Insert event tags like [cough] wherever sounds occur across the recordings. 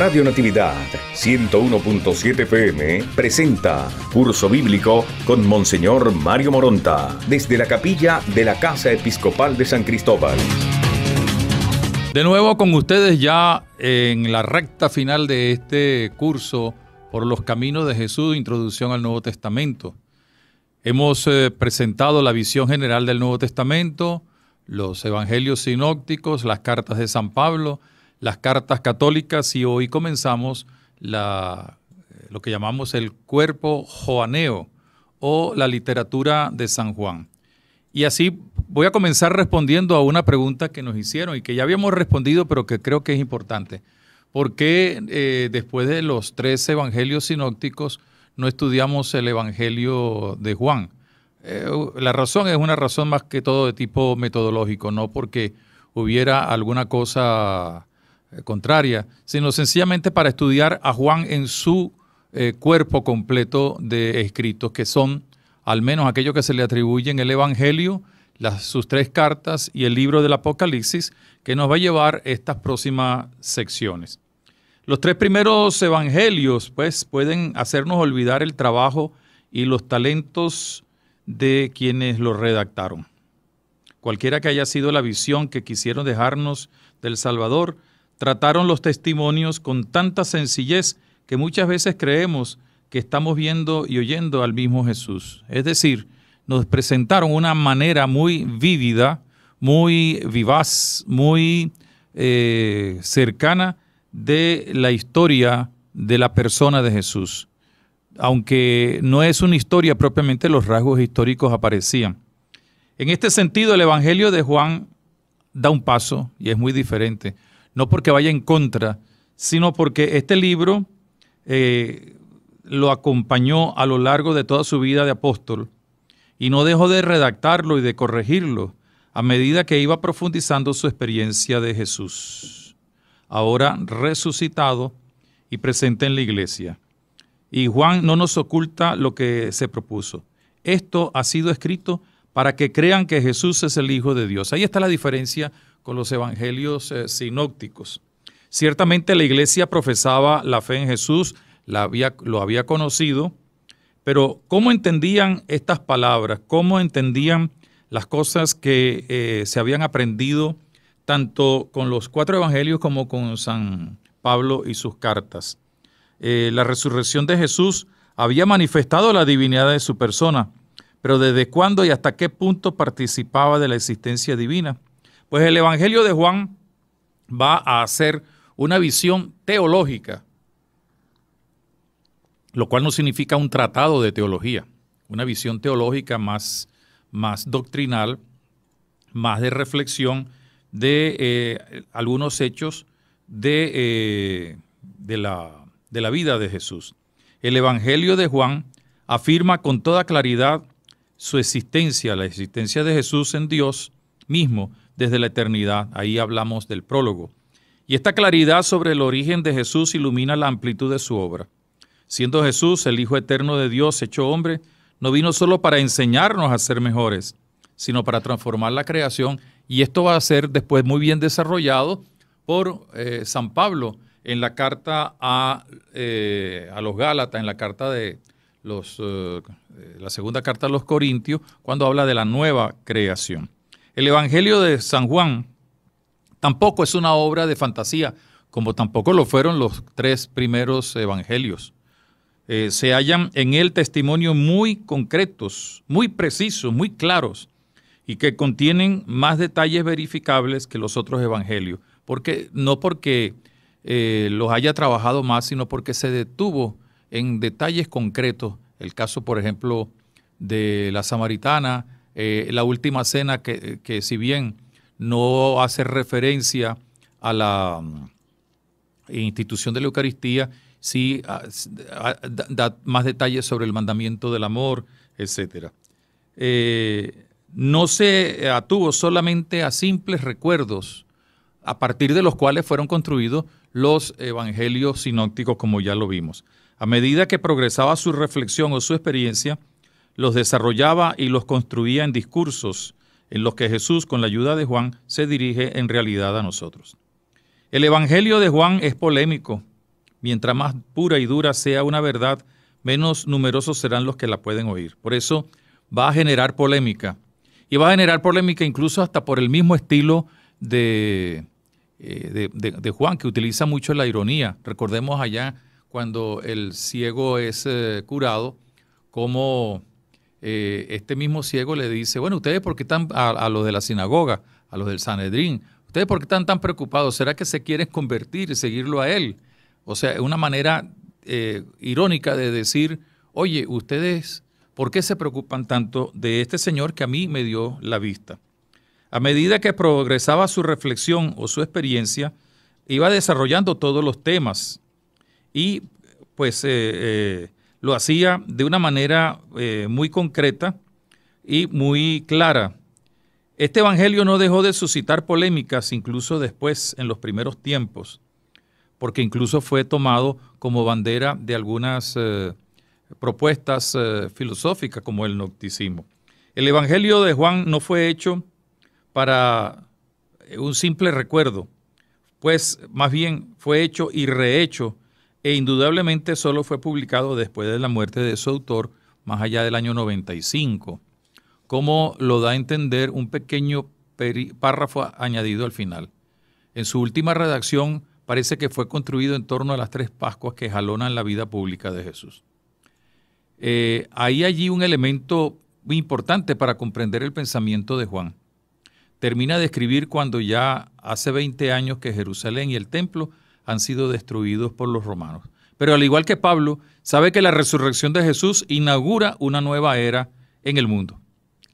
Radio Natividad 101.7 PM presenta Curso Bíblico con Monseñor Mario Moronta desde la capilla de la Casa Episcopal de San Cristóbal. De nuevo con ustedes ya en la recta final de este curso por los caminos de Jesús, introducción al Nuevo Testamento. Hemos eh, presentado la visión general del Nuevo Testamento, los evangelios sinópticos, las cartas de San Pablo, las cartas católicas y hoy comenzamos lo que llamamos el cuerpo joaneo o la literatura de San Juan. Y así voy a comenzar respondiendo a una pregunta que nos hicieron y que ya habíamos respondido, pero que creo que es importante. ¿Por qué eh, después de los tres evangelios sinópticos no estudiamos el evangelio de Juan? Eh, la razón es una razón más que todo de tipo metodológico, no porque hubiera alguna cosa eh, contraria, sino sencillamente para estudiar a Juan en su eh, cuerpo completo de escritos, que son al menos aquellos que se le atribuyen el Evangelio, las, sus tres cartas y el libro del Apocalipsis, que nos va a llevar estas próximas secciones. Los tres primeros evangelios, pues, pueden hacernos olvidar el trabajo y los talentos de quienes los redactaron. Cualquiera que haya sido la visión que quisieron dejarnos del Salvador, trataron los testimonios con tanta sencillez que muchas veces creemos que estamos viendo y oyendo al mismo Jesús. Es decir, nos presentaron una manera muy vívida, muy vivaz, muy eh, cercana de la historia de la persona de Jesús. Aunque no es una historia propiamente, los rasgos históricos aparecían. En este sentido, el Evangelio de Juan da un paso y es muy diferente no porque vaya en contra, sino porque este libro eh, lo acompañó a lo largo de toda su vida de apóstol y no dejó de redactarlo y de corregirlo a medida que iba profundizando su experiencia de Jesús, ahora resucitado y presente en la iglesia. Y Juan no nos oculta lo que se propuso. Esto ha sido escrito para que crean que Jesús es el Hijo de Dios. Ahí está la diferencia con los evangelios eh, sinópticos. Ciertamente la iglesia profesaba la fe en Jesús, la había, lo había conocido, pero ¿cómo entendían estas palabras? ¿Cómo entendían las cosas que eh, se habían aprendido tanto con los cuatro evangelios como con San Pablo y sus cartas? Eh, la resurrección de Jesús había manifestado la divinidad de su persona, pero desde cuándo y hasta qué punto participaba de la existencia divina. Pues el Evangelio de Juan va a hacer una visión teológica, lo cual no significa un tratado de teología, una visión teológica más, más doctrinal, más de reflexión de eh, algunos hechos de, eh, de, la, de la vida de Jesús. El Evangelio de Juan afirma con toda claridad su existencia, la existencia de Jesús en Dios mismo desde la eternidad. Ahí hablamos del prólogo. Y esta claridad sobre el origen de Jesús ilumina la amplitud de su obra. Siendo Jesús el Hijo eterno de Dios hecho hombre, no vino solo para enseñarnos a ser mejores, sino para transformar la creación. Y esto va a ser después muy bien desarrollado por eh, San Pablo en la carta a, eh, a los Gálatas, en la carta de eh, eh, la segunda carta a los Corintios, cuando habla de la nueva creación. El Evangelio de San Juan tampoco es una obra de fantasía, como tampoco lo fueron los tres primeros evangelios. Eh, se hallan en él testimonios muy concretos, muy precisos, muy claros, y que contienen más detalles verificables que los otros evangelios. Porque, no porque los haya trabajado más, sino porque se detuvo en detalles concretos, el caso, por ejemplo, de la samaritana, eh, la última cena que, si bien no hace referencia a la mm, institución de la Eucaristía, sí ah, ah, da más detalles sobre el mandamiento del amor, etc. Eh, no se atuvo solamente a simples recuerdos, a partir de los cuales fueron construidos los evangelios sinópticos, como ya lo vimos. A medida que progresaba su reflexión o su experiencia, los desarrollaba y los construía en discursos en los que Jesús, con la ayuda de Juan, se dirige en realidad a nosotros. El Evangelio de Juan es polémico. Mientras más pura y dura sea una verdad, menos numerosos serán los que la pueden oír. Por eso va a generar polémica. Y va a generar polémica incluso hasta por el mismo estilo de, eh, Juan, que utiliza mucho la ironía. Recordemos allá cuando el ciego es eh, curado, como eh, este mismo ciego le dice, bueno, ustedes porque están a, los de la sinagoga, a los del Sanedrín, ustedes porque están tan preocupados, ¿será que se quieren convertir y seguirlo a él? O sea, es una manera eh, irónica de decir, oye, ustedes, ¿por qué se preocupan tanto de este señor que a mí me dio la vista? A medida que progresaba su reflexión o su experiencia, iba desarrollando todos los temas y pues eh, eh, lo hacía de una manera eh, muy concreta y muy clara. Este Evangelio no dejó de suscitar polémicas incluso después, en los primeros tiempos, porque incluso fue tomado como bandera de algunas propuestas filosóficas como el nocticismo. El Evangelio de Juan no fue hecho para un simple recuerdo, pues más bien fue hecho y rehecho e indudablemente solo fue publicado después de la muerte de su autor, más allá del año 95, como lo da a entender un pequeño párrafo añadido al final. En su última redacción parece que fue construido en torno a las tres Pascuas que jalonan la vida pública de Jesús. Eh, hay allí un elemento muy importante para comprender el pensamiento de Juan. Termina de escribir cuando ya hace 20 años que Jerusalén y el templo han sido destruidos por los romanos. Pero al igual que Pablo, sabe que la resurrección de Jesús inaugura una nueva era en el mundo.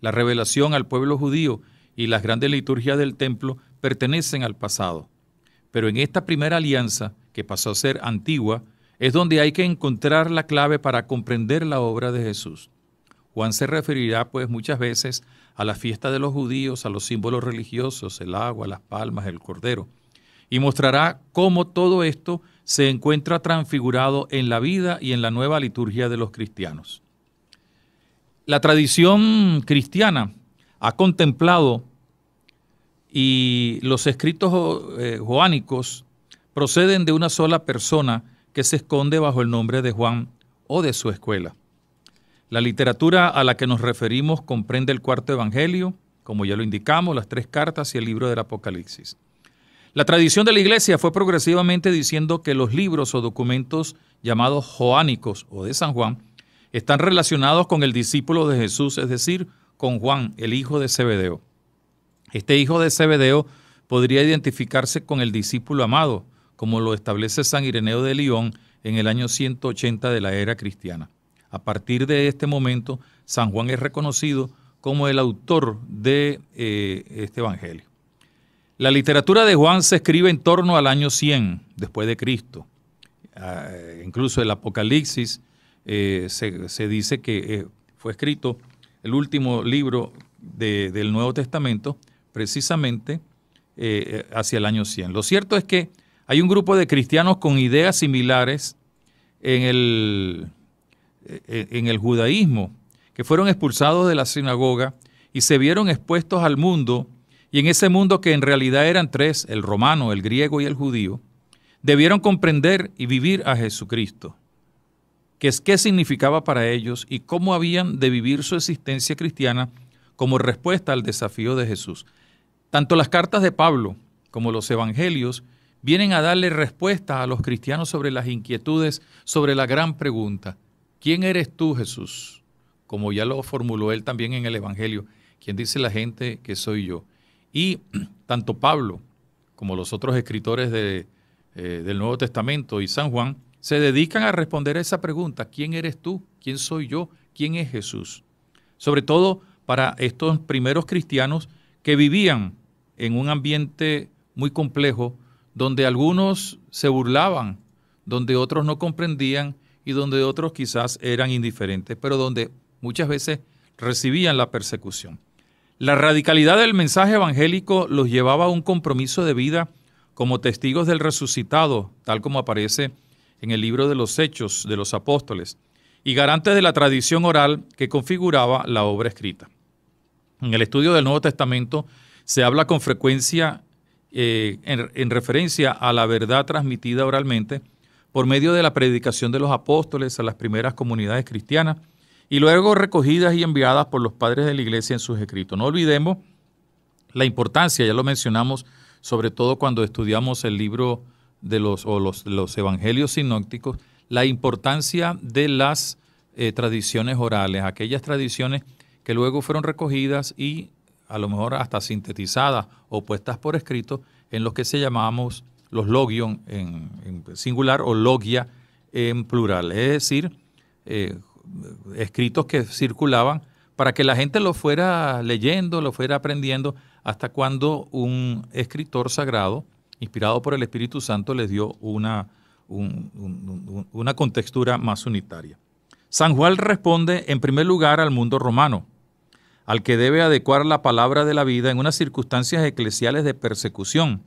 La revelación al pueblo judío y las grandes liturgias del templo pertenecen al pasado. Pero en esta primera alianza, que pasó a ser antigua, es donde hay que encontrar la clave para comprender la obra de Jesús. Juan se referirá pues muchas veces a la fiesta de los judíos, a los símbolos religiosos, el agua, las palmas, el cordero y mostrará cómo todo esto se encuentra transfigurado en la vida y en la nueva liturgia de los cristianos. La tradición cristiana ha contemplado y los escritos eh, joánicos proceden de una sola persona que se esconde bajo el nombre de Juan o de su escuela. La literatura a la que nos referimos comprende el cuarto evangelio, como ya lo indicamos, las tres cartas y el libro del Apocalipsis. La tradición de la iglesia fue progresivamente diciendo que los libros o documentos llamados joánicos o de San Juan están relacionados con el discípulo de Jesús, es decir, con Juan, el hijo de Zebedeo. Este hijo de Zebedeo podría identificarse con el discípulo amado, como lo establece San Ireneo de León en el año 180 de la era cristiana. A partir de este momento, San Juan es reconocido como el autor de eh, este Evangelio. La literatura de Juan se escribe en torno al año 100 después de Cristo. Ah, eh, incluso el Apocalipsis eh, se, dice que eh, fue escrito el último libro del Nuevo Testamento precisamente hacia el año 100. Lo cierto es que hay un grupo de cristianos con ideas similares en en el judaísmo que fueron expulsados de la sinagoga y se vieron expuestos al mundo y en ese mundo que en realidad eran tres, el romano, el griego y el judío, debieron comprender y vivir a Jesucristo, que es qué significaba para ellos y cómo habían de vivir su existencia cristiana como respuesta al desafío de Jesús. Tanto las cartas de Pablo como los evangelios vienen a darle respuesta a los cristianos sobre las inquietudes, sobre la gran pregunta, ¿quién eres tú Jesús? Como ya lo formuló él también en el Evangelio, ¿quién dice la gente que soy yo? Y [clears throat] tanto Pablo como los otros escritores eh, del Nuevo Testamento y San Juan se dedican a responder a esa pregunta, ¿quién eres tú? ¿Quién soy yo? ¿Quién es Jesús? Sobre todo para estos primeros cristianos que vivían en un ambiente muy complejo, donde algunos se burlaban, donde otros no comprendían y donde otros quizás eran indiferentes, pero donde muchas veces recibían la persecución. La radicalidad del mensaje evangélico los llevaba a un compromiso de vida como testigos del resucitado, tal como aparece en el libro de los Hechos de los Apóstoles, y garantes de la tradición oral que configuraba la obra escrita. En el estudio del Nuevo Testamento se habla con frecuencia eh, en referencia a la verdad transmitida oralmente por medio de la predicación de los apóstoles a las primeras comunidades cristianas y luego recogidas y enviadas por los padres de la iglesia en sus escritos. No olvidemos la importancia, ya lo mencionamos, sobre todo cuando estudiamos el libro de los, o los, evangelios sinópticos, la importancia de las eh, tradiciones orales, aquellas tradiciones que luego fueron recogidas y a lo mejor hasta sintetizadas o puestas por escrito en los que se llamamos los logion en, singular o logia en plural, es decir, eh, escritos que circulaban para que la gente lo fuera leyendo, lo fuera aprendiendo, hasta cuando un escritor sagrado, inspirado por el Espíritu Santo, les dio una, una contextura más unitaria. San Juan responde en primer lugar al mundo romano, al que debe adecuar la palabra de la vida en unas circunstancias eclesiales de persecución,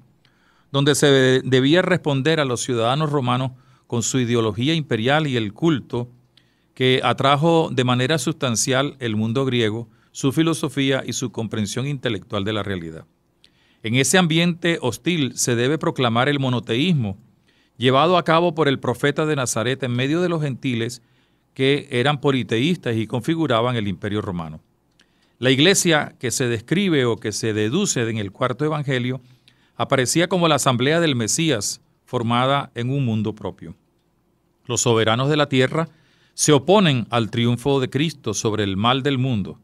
donde se debía responder a los ciudadanos romanos con su ideología imperial y el culto que atrajo de manera sustancial el mundo griego, su filosofía y su comprensión intelectual de la realidad. En ese ambiente hostil se debe proclamar el monoteísmo, llevado a cabo por el profeta de Nazaret en medio de los gentiles que eran politeístas y configuraban el imperio romano. La iglesia que se describe o que se deduce en el cuarto evangelio aparecía como la asamblea del Mesías formada en un mundo propio. Los soberanos de la tierra se oponen al triunfo de Cristo sobre el mal del mundo.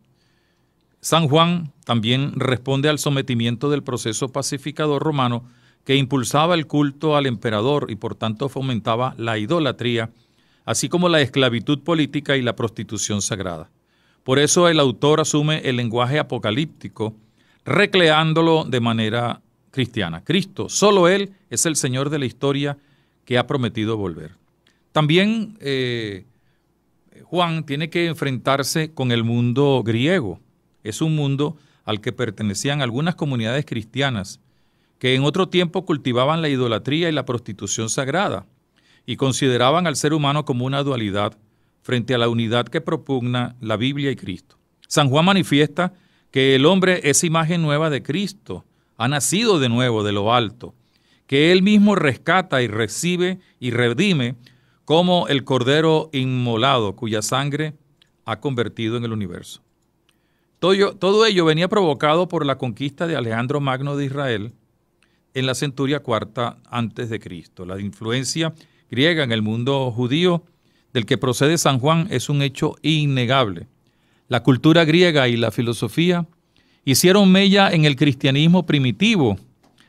San Juan también responde al sometimiento del proceso pacificador romano que impulsaba el culto al emperador y por tanto fomentaba la idolatría, así como la esclavitud política y la prostitución sagrada. Por eso el autor asume el lenguaje apocalíptico, recreándolo de manera cristiana. Cristo, solo Él es el Señor de la historia que ha prometido volver. También eh, Juan tiene que enfrentarse con el mundo griego. Es un mundo al que pertenecían algunas comunidades cristianas, que en otro tiempo cultivaban la idolatría y la prostitución sagrada, y consideraban al ser humano como una dualidad frente a la unidad que propugna la Biblia y Cristo. San Juan manifiesta que el hombre es imagen nueva de Cristo, ha nacido de nuevo de lo alto, que él mismo rescata y recibe y redime como el Cordero inmolado cuya sangre ha convertido en el universo. Todo, todo, ello venía provocado por la conquista de Alejandro Magno de Israel en la centuria cuarta antes de Cristo. La influencia griega en el mundo judío del que procede San Juan es un hecho innegable. La cultura griega y la filosofía hicieron mella en el cristianismo primitivo,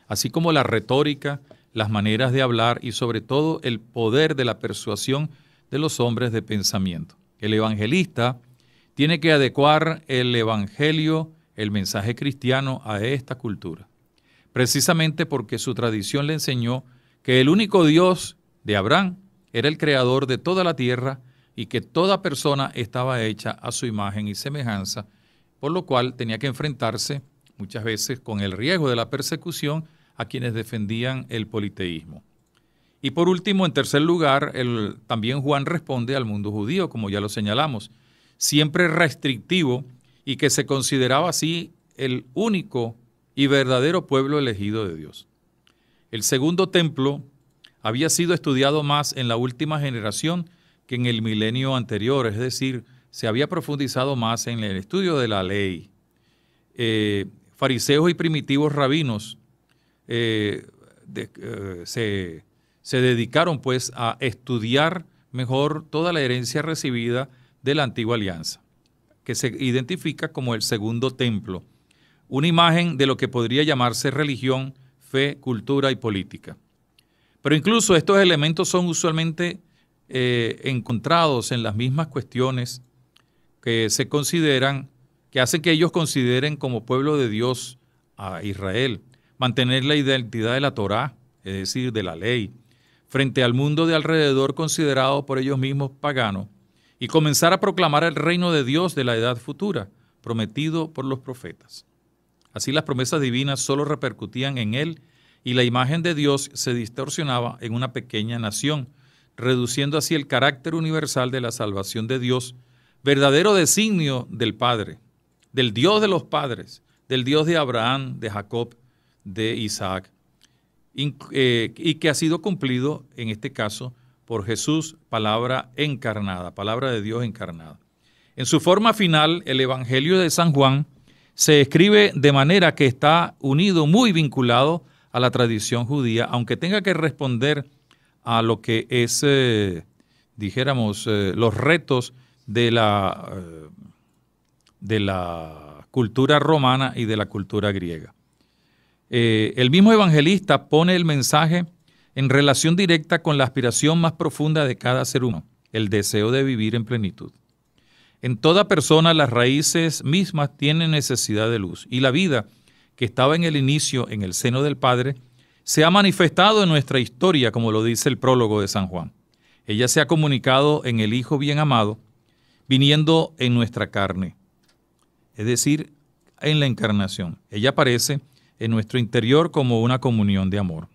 así como la retórica, las maneras de hablar y sobre todo el poder de la persuasión de los hombres de pensamiento. El evangelista tiene que adecuar el evangelio, el mensaje cristiano a esta cultura, precisamente porque su tradición le enseñó que el único Dios de Abraham era el creador de toda la tierra y que toda persona estaba hecha a su imagen y semejanza, por lo cual tenía que enfrentarse muchas veces con el riesgo de la persecución a quienes defendían el politeísmo. Y por último, en tercer lugar, el, también Juan responde al mundo judío, como ya lo señalamos, siempre restrictivo y que se consideraba así el único y verdadero pueblo elegido de Dios. El segundo templo había sido estudiado más en la última generación que en el milenio anterior, es decir, se había profundizado más en el estudio de la ley. Eh, fariseos y primitivos rabinos eh, eh, se, dedicaron pues a estudiar mejor toda la herencia recibida de la antigua alianza, que se identifica como el segundo templo, una imagen de lo que podría llamarse religión, fe, cultura y política. Pero incluso estos elementos son usualmente eh, encontrados en las mismas cuestiones que se consideran, que hacen que ellos consideren como pueblo de Dios a Israel mantener la identidad de la Torá, es decir, de la ley, frente al mundo de alrededor considerado por ellos mismos pagano, y comenzar a proclamar el reino de Dios de la edad futura, prometido por los profetas. Así las promesas divinas solo repercutían en él y la imagen de Dios se distorsionaba en una pequeña nación, reduciendo así el carácter universal de la salvación de Dios, verdadero designio del Padre, del Dios de los padres, del Dios de Abraham, de Jacob de Isaac eh, y que ha sido cumplido en este caso por Jesús, palabra encarnada, palabra de Dios encarnada. En su forma final, el Evangelio de San Juan se escribe de manera que está unido, muy vinculado a la tradición judía, aunque tenga que responder a lo que es, eh, dijéramos, eh, los retos de la, de la cultura romana y de la cultura griega. Eh, el mismo evangelista pone el mensaje en relación directa con la aspiración más profunda de cada ser humano, el deseo de vivir en plenitud. En toda persona las raíces mismas tienen necesidad de luz y la vida que estaba en el inicio en el seno del Padre se ha manifestado en nuestra historia, como lo dice el prólogo de San Juan. Ella se ha comunicado en el Hijo bien amado, viniendo en nuestra carne, es decir, en la encarnación. Ella aparece en nuestro interior como una comunión de amor.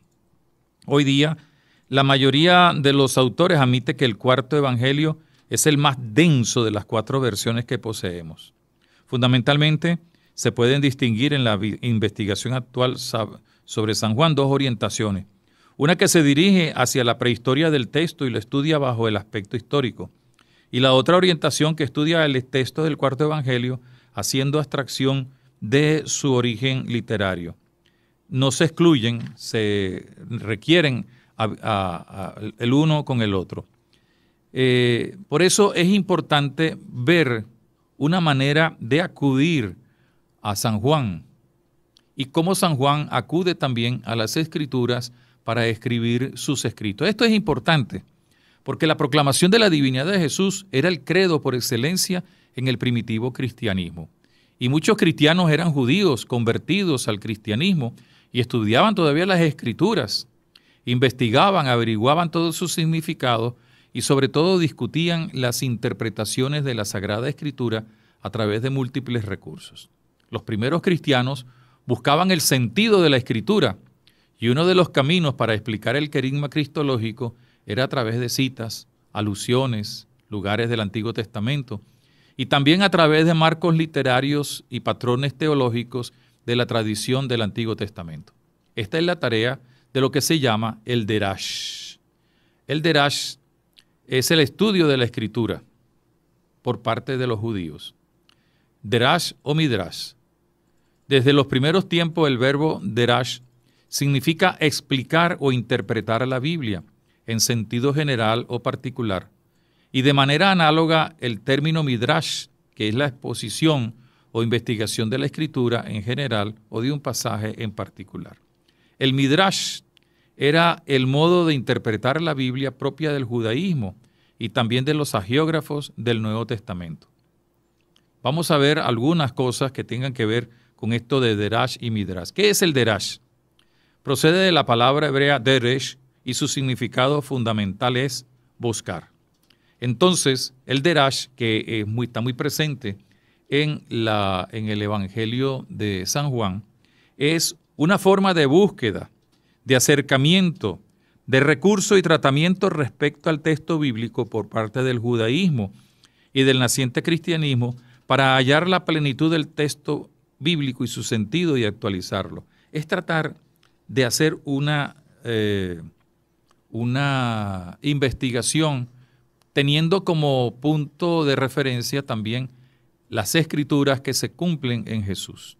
Hoy día, la mayoría de los autores admite que el cuarto Evangelio es el más denso de las cuatro versiones que poseemos. Fundamentalmente, se pueden distinguir en la investigación actual sobre San Juan dos orientaciones. Una que se dirige hacia la prehistoria del texto y lo estudia bajo el aspecto histórico. Y la otra orientación que estudia el texto del cuarto Evangelio haciendo abstracción de su origen literario. No se excluyen, se requieren el uno con el otro. Eh, por eso es importante ver una manera de acudir a San Juan y cómo San Juan acude también a las escrituras para escribir sus escritos. Esto es importante porque la proclamación de la divinidad de Jesús era el credo por excelencia en el primitivo cristianismo. Y muchos cristianos eran judíos convertidos al cristianismo y estudiaban todavía las escrituras, investigaban, averiguaban todo su significado y sobre todo discutían las interpretaciones de la Sagrada Escritura a través de múltiples recursos. Los primeros cristianos buscaban el sentido de la Escritura y uno de los caminos para explicar el querigma cristológico era a través de citas, alusiones, lugares del Antiguo Testamento, y también a través de marcos literarios y patrones teológicos de la tradición del Antiguo Testamento. Esta es la tarea de lo que se llama el derash. El derash es el estudio de la escritura por parte de los judíos. Derash o midrash. Desde los primeros tiempos el verbo derash significa explicar o interpretar la Biblia en sentido general o particular y de manera análoga, el término midrash, que es la exposición o investigación de la escritura en general o de un pasaje en particular. El midrash era el modo de interpretar la Biblia propia del judaísmo y también de los agiógrafos del Nuevo Testamento. Vamos a ver algunas cosas que tengan que ver con esto de derash y midrash. ¿Qué es el derash? Procede de la palabra hebrea deresh y su significado fundamental es buscar. Entonces, el derash, que está muy presente en, el Evangelio de San Juan, es una forma de búsqueda, de acercamiento, de recurso y tratamiento respecto al texto bíblico por parte del judaísmo y del naciente cristianismo para hallar la plenitud del texto bíblico y su sentido y actualizarlo. Es tratar de hacer una, eh, una investigación teniendo como punto de referencia también las escrituras que se cumplen en Jesús.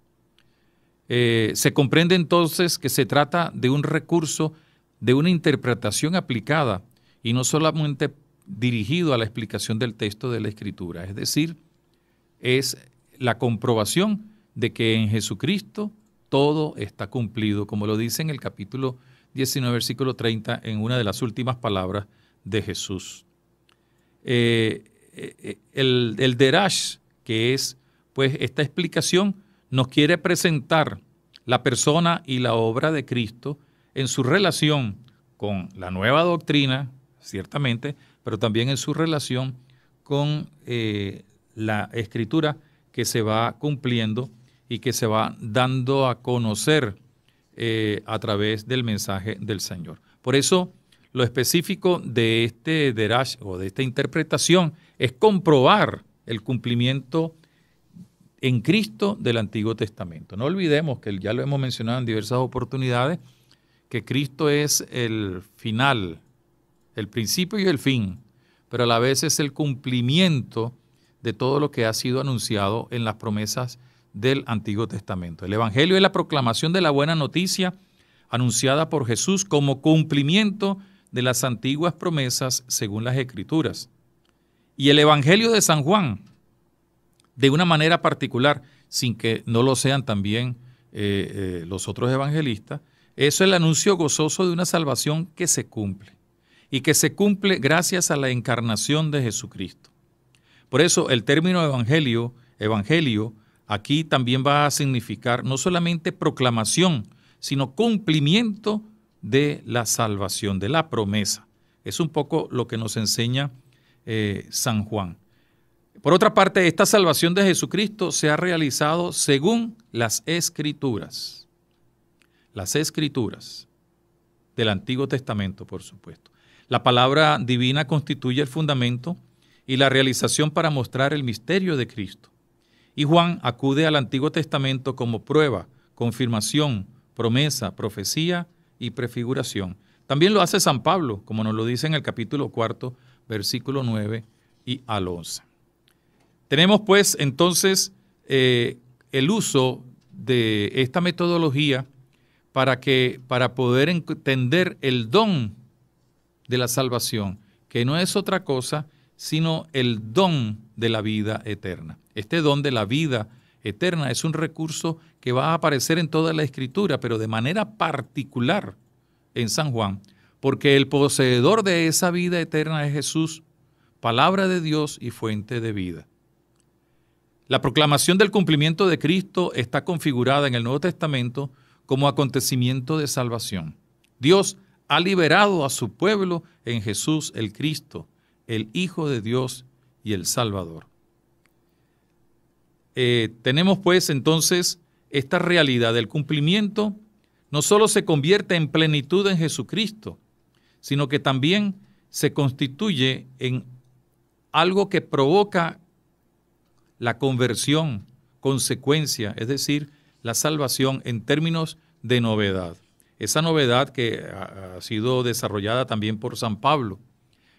Eh, se comprende entonces que se trata de un recurso, de una interpretación aplicada y no solamente dirigido a la explicación del texto de la escritura, es decir, es la comprobación de que en Jesucristo todo está cumplido, como lo dice en el capítulo 19, versículo 30, en una de las últimas palabras de Jesús. Eh, eh, eh, el, Derash, que es pues esta explicación, nos quiere presentar la persona y la obra de Cristo en su relación con la nueva doctrina, ciertamente, pero también en su relación con la escritura que se va cumpliendo y que se va dando a conocer a través del mensaje del Señor. Por eso lo específico de este derash o de esta interpretación es comprobar el cumplimiento en Cristo del Antiguo Testamento. No olvidemos que ya lo hemos mencionado en diversas oportunidades, que Cristo es el final, el principio y el fin, pero a la vez es el cumplimiento de todo lo que ha sido anunciado en las promesas del Antiguo Testamento. El Evangelio es la proclamación de la buena noticia anunciada por Jesús como cumplimiento de las antiguas promesas según las Escrituras. Y el Evangelio de San Juan, de una manera particular, sin que no lo sean también eh, eh, los otros evangelistas, es el anuncio gozoso de una salvación que se cumple y que se cumple gracias a la encarnación de Jesucristo. Por eso el término evangelio, evangelio, aquí también va a significar no solamente proclamación, sino cumplimiento de la salvación, de la promesa. Es un poco lo que nos enseña eh, San Juan. Por otra parte, esta salvación de Jesucristo se ha realizado según las escrituras. Las escrituras del Antiguo Testamento, por supuesto. La palabra divina constituye el fundamento y la realización para mostrar el misterio de Cristo. Y Juan acude al Antiguo Testamento como prueba, confirmación, promesa, profecía y prefiguración. También lo hace San Pablo, como nos lo dice en el capítulo cuarto, versículo 9 y al 11. Tenemos pues entonces eh, el uso de esta metodología para, que, para poder entender el don de la salvación, que no es otra cosa sino el don de la vida eterna. Este don de la vida eterna eterna es un recurso que va a aparecer en toda la escritura, pero de manera particular en San Juan, porque el poseedor de esa vida eterna es Jesús, palabra de Dios y fuente de vida. La proclamación del cumplimiento de Cristo está configurada en el Nuevo Testamento como acontecimiento de salvación. Dios ha liberado a su pueblo en Jesús el Cristo, el Hijo de Dios y el Salvador. Eh, tenemos pues entonces esta realidad del cumplimiento no solo se convierte en plenitud en Jesucristo, sino que también se constituye en algo que provoca la conversión, consecuencia, es decir, la salvación en términos de novedad. Esa novedad que ha sido desarrollada también por San Pablo,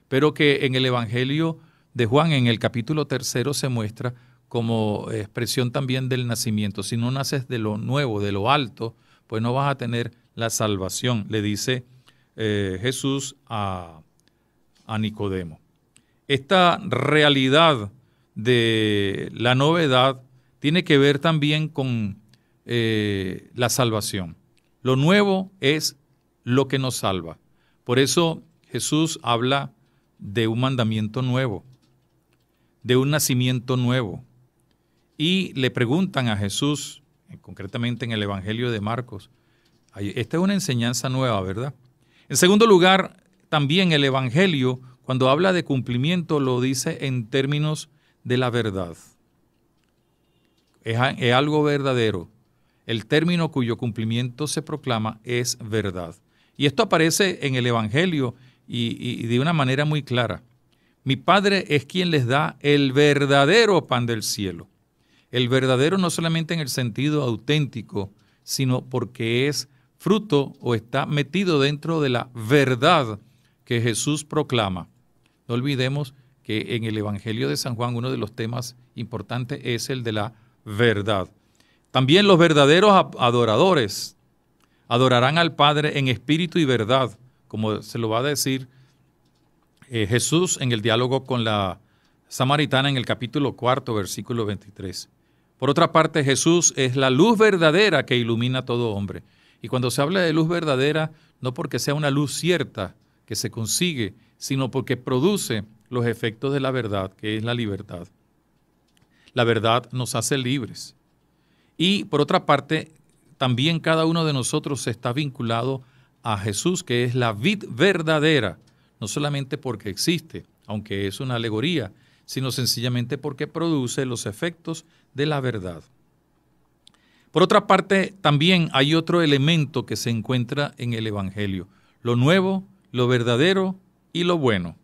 pero que en el Evangelio de Juan, en el capítulo tercero, se muestra como expresión también del nacimiento. Si no naces de lo nuevo, de lo alto, pues no vas a tener la salvación, le dice eh, Jesús a, Nicodemo. Esta realidad de la novedad tiene que ver también con eh, la salvación. Lo nuevo es lo que nos salva. Por eso Jesús habla de un mandamiento nuevo, de un nacimiento nuevo, y le preguntan a Jesús, eh, concretamente en el Evangelio de Marcos. Esta es una enseñanza nueva, ¿verdad? En segundo lugar, también el Evangelio, cuando habla de cumplimiento, lo dice en términos de la verdad. Es, algo verdadero. El término cuyo cumplimiento se proclama es verdad. Y esto aparece en el Evangelio y de una manera muy clara. Mi Padre es quien les da el verdadero pan del cielo. El verdadero no solamente en el sentido auténtico, sino porque es fruto o está metido dentro de la verdad que Jesús proclama. No olvidemos que en el Evangelio de San Juan uno de los temas importantes es el de la verdad. También los verdaderos adoradores adorarán al Padre en espíritu y verdad, como se lo va a decir eh, Jesús en el diálogo con la samaritana en el capítulo cuarto, versículo 23. Por otra parte, Jesús es la luz verdadera que ilumina a todo hombre. Y cuando se habla de luz verdadera, no porque sea una luz cierta que se consigue, sino porque produce los efectos de la verdad, que es la libertad. La verdad nos hace libres. Y por otra parte, también cada uno de nosotros está vinculado a Jesús, que es la vid verdadera, no solamente porque existe, aunque es una alegoría, sino sencillamente porque produce los efectos de la verdad. Por otra parte, también hay otro elemento que se encuentra en el Evangelio, lo nuevo, lo verdadero y lo bueno.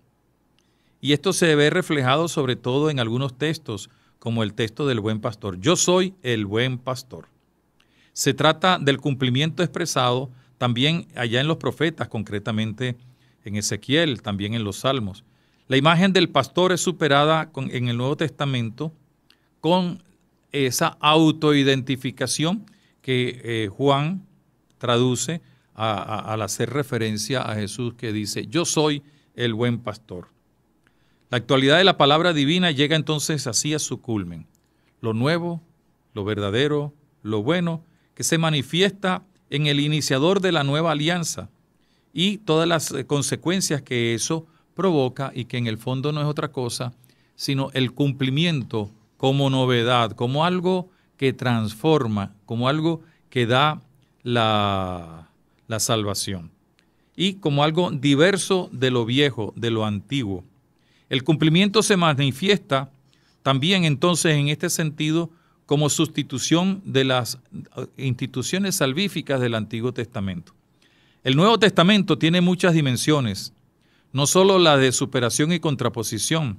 Y esto se ve reflejado sobre todo en algunos textos, como el texto del buen pastor. Yo soy el buen pastor. Se trata del cumplimiento expresado también allá en los profetas, concretamente en Ezequiel, también en los Salmos. La imagen del pastor es superada en el Nuevo Testamento con esa autoidentificación que eh, Juan traduce al hacer referencia a Jesús que dice, yo soy el buen pastor. La actualidad de la palabra divina llega entonces así a su culmen. Lo nuevo, lo verdadero, lo bueno, que se manifiesta en el iniciador de la nueva alianza y todas las eh, consecuencias que eso provoca y que en el fondo no es otra cosa, sino el cumplimiento como novedad, como algo que transforma, como algo que da la, la salvación y como algo diverso de lo viejo, de lo antiguo. El cumplimiento se manifiesta también entonces en este sentido como sustitución de las eh, instituciones salvíficas del Antiguo Testamento. El Nuevo Testamento tiene muchas dimensiones no solo la de superación y contraposición,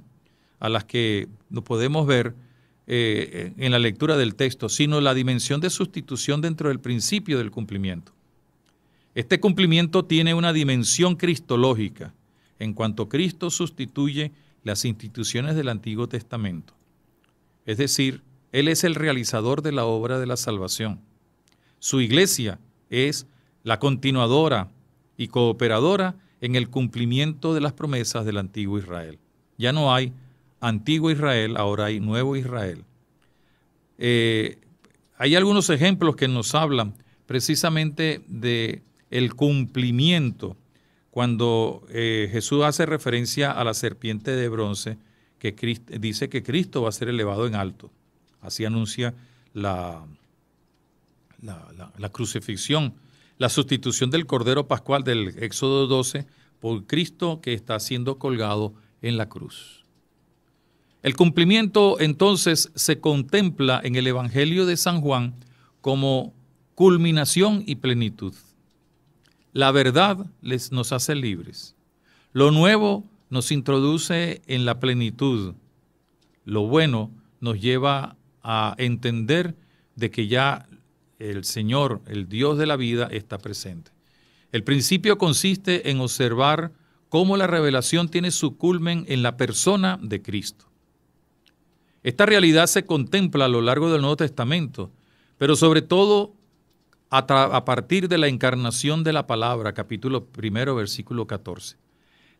a las que podemos ver eh, en la lectura del texto, sino la dimensión de sustitución dentro del principio del cumplimiento. Este cumplimiento tiene una dimensión cristológica, en cuanto Cristo sustituye las instituciones del Antiguo Testamento. Es decir, Él es el realizador de la obra de la salvación. Su iglesia es la continuadora y cooperadora en el cumplimiento de las promesas del antiguo Israel. Ya no hay antiguo Israel, ahora hay nuevo Israel. Eh, hay algunos ejemplos que nos hablan precisamente de cumplimiento cuando eh, Jesús hace referencia a la serpiente de bronce que dice que Cristo va a ser elevado en alto. Así anuncia la, la crucifixión la sustitución del Cordero Pascual del Éxodo 12 por Cristo que está siendo colgado en la cruz. El cumplimiento entonces se contempla en el Evangelio de San Juan como culminación y plenitud. La verdad les, nos hace libres. Lo nuevo nos introduce en la plenitud. Lo bueno nos lleva a entender de que ya el Señor, el Dios de la vida, está presente. El principio consiste en observar cómo la revelación tiene su culmen en la persona de Cristo. Esta realidad se contempla a lo largo del Nuevo Testamento, pero sobre todo a, partir de la encarnación de la palabra, capítulo primero, versículo 14.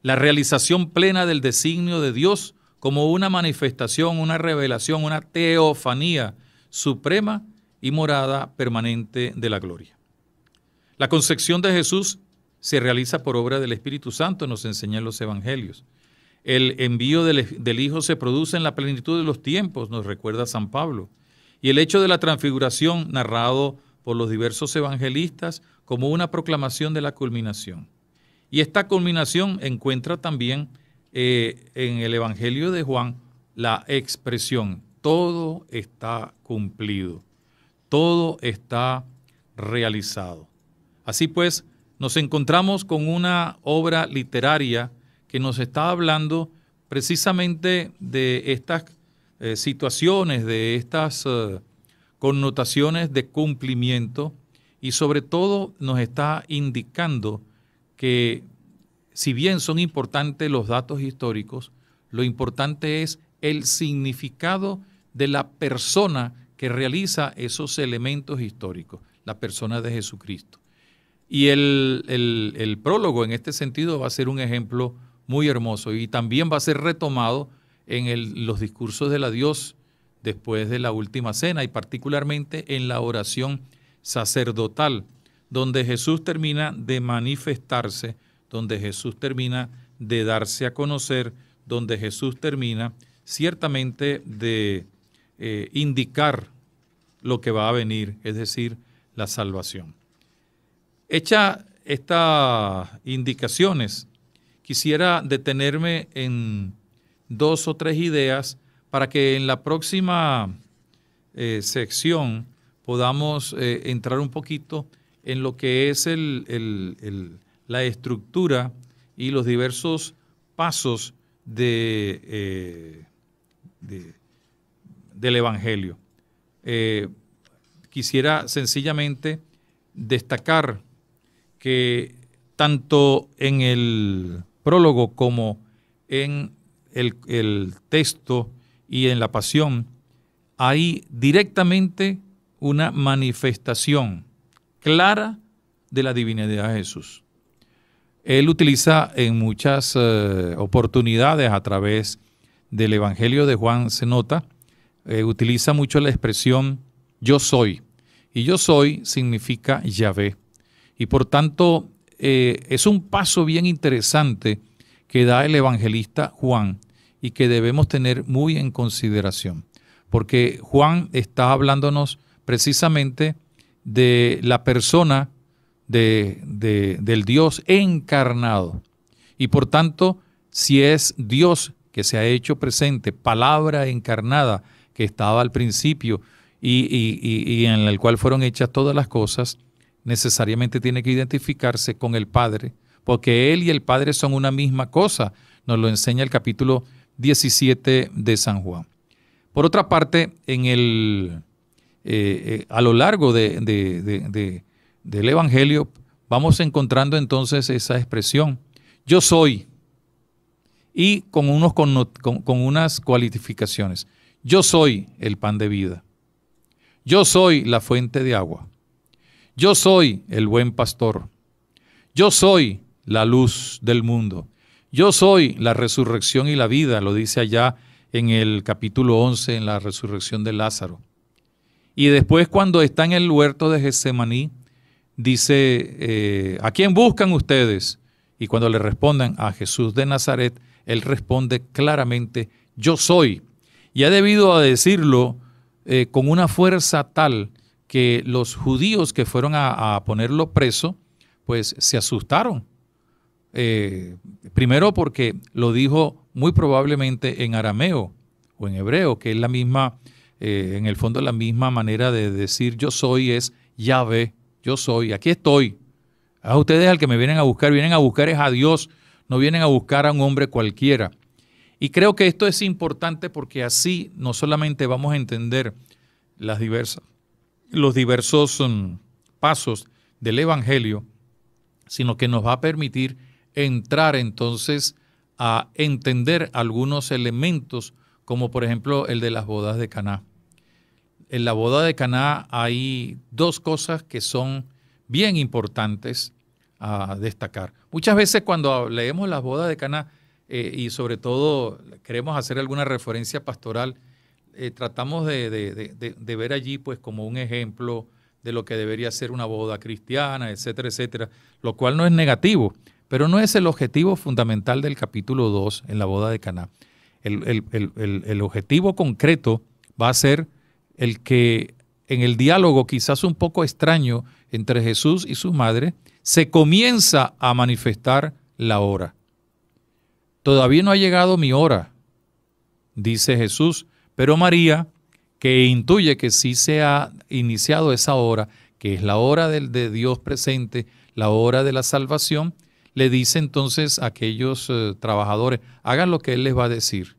La realización plena del designio de Dios como una manifestación, una revelación, una teofanía suprema y morada permanente de la gloria. La concepción de Jesús se realiza por obra del Espíritu Santo, nos enseñan los evangelios. El envío e-, del, Hijo se produce en la plenitud de los tiempos, nos recuerda San Pablo. Y el hecho de la transfiguración, narrado por los diversos evangelistas, como una proclamación de la culminación. Y esta culminación encuentra también eh, en el Evangelio de Juan la expresión, todo está cumplido todo está realizado. Así pues, nos encontramos con una obra literaria que nos está hablando precisamente de estas eh, situaciones, de estas eh, connotaciones de cumplimiento y sobre todo nos está indicando que si bien son importantes los datos históricos, lo importante es el significado de la persona que realiza esos elementos históricos, la persona de Jesucristo. Y el, prólogo en este sentido va a ser un ejemplo muy hermoso y también va a ser retomado en los discursos de la Dios después de la última cena y particularmente en la oración sacerdotal, donde Jesús termina de manifestarse, donde Jesús termina de darse a conocer, donde Jesús termina ciertamente de eh, indicar lo que va a venir, es decir, la salvación. Hecha estas indicaciones, quisiera detenerme en dos o tres ideas para que en la próxima eh, sección podamos eh, entrar un poquito en lo que es la estructura y los diversos pasos de, de, del Evangelio. Eh, quisiera sencillamente destacar que tanto en el prólogo como en el, texto y en la pasión hay directamente una manifestación clara de la divinidad de Jesús. Él utiliza en muchas eh, oportunidades a través del Evangelio de Juan, se nota, eh, utiliza mucho la expresión yo soy. Y yo soy significa Yahvé. Y por tanto, eh, es un paso bien interesante que da el evangelista Juan y que debemos tener muy en consideración. Porque Juan está hablándonos precisamente de la persona del Dios encarnado. Y por tanto, si es Dios que se ha hecho presente, palabra encarnada, que estaba al principio y, en el cual fueron hechas todas las cosas, necesariamente tiene que identificarse con el Padre, porque Él y el Padre son una misma cosa, nos lo enseña el capítulo 17 de San Juan. Por otra parte, en el, eh, eh, a lo largo del Evangelio vamos encontrando entonces esa expresión, yo soy, y con, unos, con unas cualificaciones. Yo soy el pan de vida. Yo soy la fuente de agua. Yo soy el buen pastor. Yo soy la luz del mundo. Yo soy la resurrección y la vida, lo dice allá en el capítulo 11, en la resurrección de Lázaro. Y después cuando está en el huerto de Getsemaní, dice, eh, ¿a quién buscan ustedes? Y cuando le respondan a Jesús de Nazaret, él responde claramente, yo soy y ha debido a decirlo eh, con una fuerza tal que los judíos que fueron a, ponerlo preso, pues se asustaron. Eh, primero porque lo dijo muy probablemente en arameo o en hebreo, que es la misma, eh, en el fondo la misma manera de decir yo soy es llave. yo soy, aquí estoy. A ah, ustedes al que me vienen a buscar, vienen a buscar es a Dios, no vienen a buscar a un hombre cualquiera. Y creo que esto es importante porque así no solamente vamos a entender las diversas, los diversos mm, pasos del Evangelio, sino que nos va a permitir entrar entonces a entender algunos elementos, como por ejemplo el de las bodas de Caná. En la boda de Caná hay dos cosas que son bien importantes a destacar. Muchas veces cuando leemos las bodas de Caná eh, y sobre todo queremos hacer alguna referencia pastoral. Eh, tratamos de, ver allí pues como un ejemplo de lo que debería ser una boda cristiana, etcétera, etcétera, lo cual no es negativo, pero no es el objetivo fundamental del capítulo 2 en la boda de Caná. El, el objetivo concreto va a ser el que en el diálogo quizás un poco extraño entre Jesús y su madre, se comienza a manifestar la hora todavía no ha llegado mi hora, dice Jesús, pero María, que intuye que sí se ha iniciado esa hora, que es la hora del, de Dios presente, la hora de la salvación, le dice entonces a aquellos eh, trabajadores, hagan lo que Él les va a decir.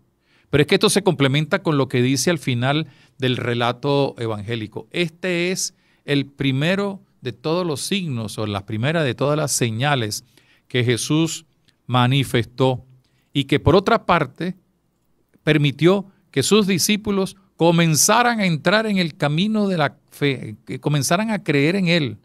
Pero es que esto se complementa con lo que dice al final del relato evangélico. Este es el primero de todos los signos o la primera de todas las señales que Jesús manifestó y que por otra parte permitió que sus discípulos comenzaran a entrar en el camino de la fe, que comenzaran a creer en él,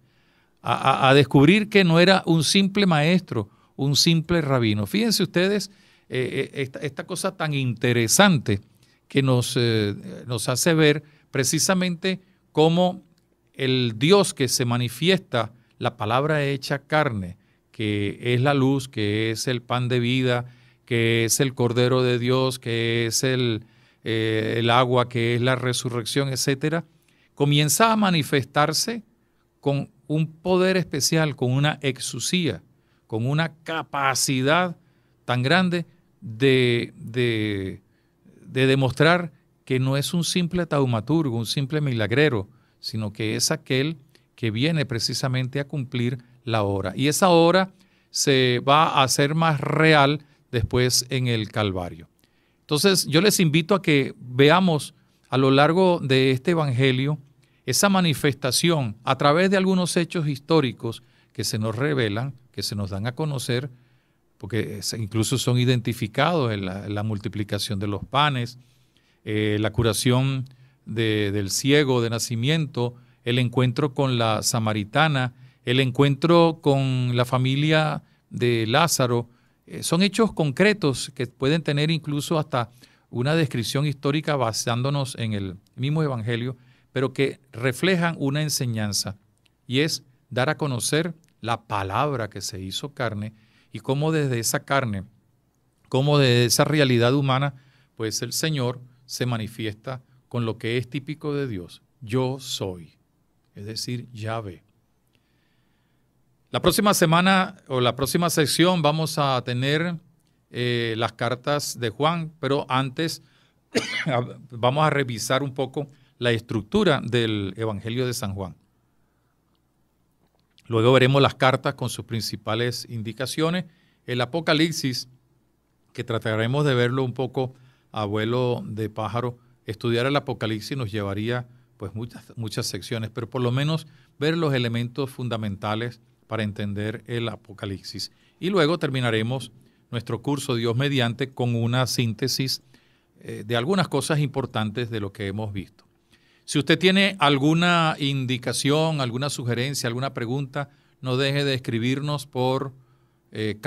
a, descubrir que no era un simple maestro, un simple rabino. Fíjense ustedes eh, eh, esta, cosa tan interesante que nos, eh, nos hace ver precisamente cómo el Dios que se manifiesta, la palabra hecha carne, que es la luz, que es el pan de vida, que es el Cordero de Dios, que es el, eh, el agua, que es la resurrección, etc., comienza a manifestarse con un poder especial, con una exusía, con una capacidad tan grande de, de, de demostrar que no es un simple taumaturgo, un simple milagrero, sino que es aquel que viene precisamente a cumplir la hora. Y esa hora se va a hacer más real después en el Calvario. Entonces yo les invito a que veamos a lo largo de este Evangelio esa manifestación a través de algunos hechos históricos que se nos revelan, que se nos dan a conocer, porque incluso son identificados en la, multiplicación de los panes, eh, la curación del ciego de nacimiento, el encuentro con la samaritana, el encuentro con la familia de Lázaro, eh, son hechos concretos que pueden tener incluso hasta una descripción histórica basándonos en el mismo Evangelio, pero que reflejan una enseñanza y es dar a conocer la palabra que se hizo carne y cómo desde esa carne, cómo desde esa realidad humana, pues el Señor se manifiesta con lo que es típico de Dios. Yo soy, es decir, llave. La próxima semana o la próxima sección vamos a tener eh, las cartas de Juan, pero antes [coughs] vamos a revisar un poco la estructura del Evangelio de San Juan. Luego veremos las cartas con sus principales indicaciones. El Apocalipsis, que trataremos de verlo un poco a vuelo de pájaro, estudiar el Apocalipsis nos llevaría pues muchas, muchas secciones, pero por lo menos ver los elementos fundamentales para entender el Apocalipsis. Y luego terminaremos nuestro curso Dios mediante con una síntesis eh, de algunas cosas importantes de lo que hemos visto. Si usted tiene alguna indicación, alguna sugerencia, alguna pregunta, no deje de escribirnos por eh,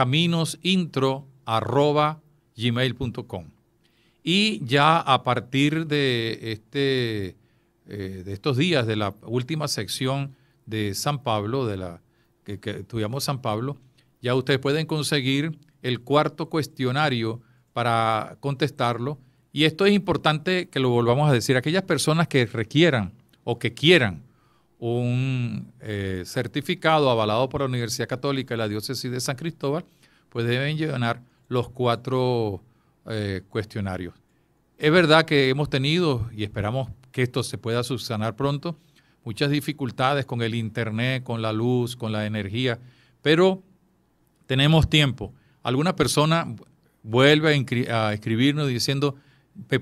Y ya a partir de, este, eh, de estos días, de la última sección de San Pablo, de la que, estudiamos San Pablo, ya ustedes pueden conseguir el cuarto cuestionario para contestarlo. Y esto es importante que lo volvamos a decir. Aquellas personas que requieran o que quieran un eh, certificado avalado por la Universidad Católica y la Diócesis de San Cristóbal, pues deben llenar los cuatro eh, cuestionarios. Es verdad que hemos tenido, y esperamos que esto se pueda subsanar pronto, muchas dificultades con el Internet, con la luz, con la energía, pero tenemos tiempo. Alguna persona vuelve a, escribirnos diciendo,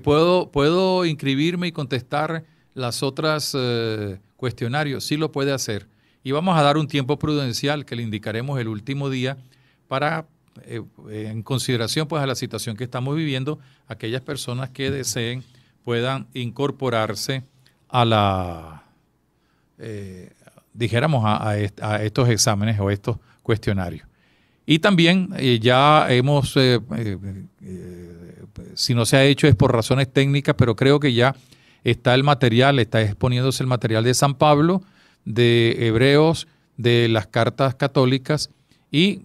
¿puedo, ¿puedo inscribirme y contestar las otras eh, cuestionarios? Sí lo puede hacer. Y vamos a dar un tiempo prudencial que le indicaremos el último día para eh, en consideración pues a la situación que estamos viviendo, aquellas personas que deseen puedan incorporarse a la eh, dijéramos, a, estos exámenes o estos cuestionarios. Y también eh, ya hemos, eh, si no se ha hecho es por razones técnicas, pero creo que ya está el material, está exponiéndose el material de San Pablo, de Hebreos, de las cartas católicas. Y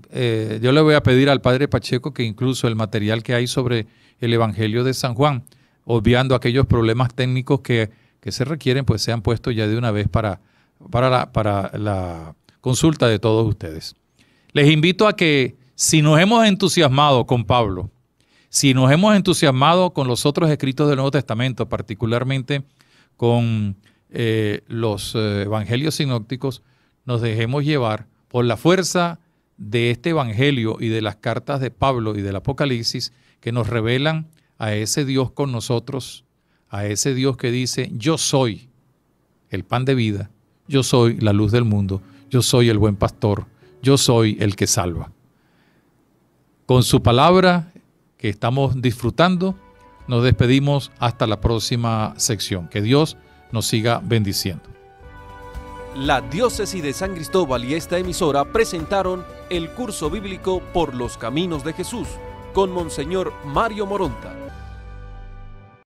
yo le voy a pedir al padre Pacheco que incluso el material que hay sobre el Evangelio de San Juan, obviando aquellos problemas técnicos que que se requieren pues sean puestos ya de una vez para, para, la, para la consulta de todos ustedes. Les invito a que si nos hemos entusiasmado con Pablo, si nos hemos entusiasmado con los otros escritos del Nuevo Testamento, particularmente con eh, los eh, evangelios sinópticos, nos dejemos llevar por la fuerza de este evangelio y de las cartas de Pablo y del Apocalipsis que nos revelan a ese Dios con nosotros a ese Dios que dice, yo soy el pan de vida, yo soy la luz del mundo, yo soy el buen pastor, yo soy el que salva. Con su palabra que estamos disfrutando, nos despedimos hasta la próxima sección. Que Dios nos siga bendiciendo. La diócesis de San Cristóbal y esta emisora presentaron el curso bíblico Por los Caminos de Jesús con Monseñor Mario Moronta.